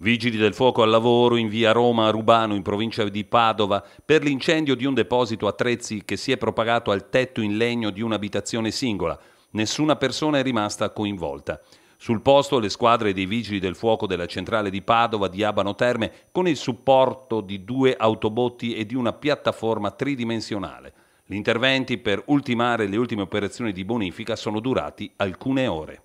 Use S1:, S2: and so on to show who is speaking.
S1: Vigili del fuoco al lavoro in via Roma a Rubano, in provincia di Padova, per l'incendio di un deposito attrezzi che si è propagato al tetto in legno di un'abitazione singola. Nessuna persona è rimasta coinvolta. Sul posto le squadre dei vigili del fuoco della centrale di Padova di Abano Terme con il supporto di due autobotti e di una piattaforma tridimensionale. Gli interventi per ultimare le ultime operazioni di bonifica sono durati alcune ore.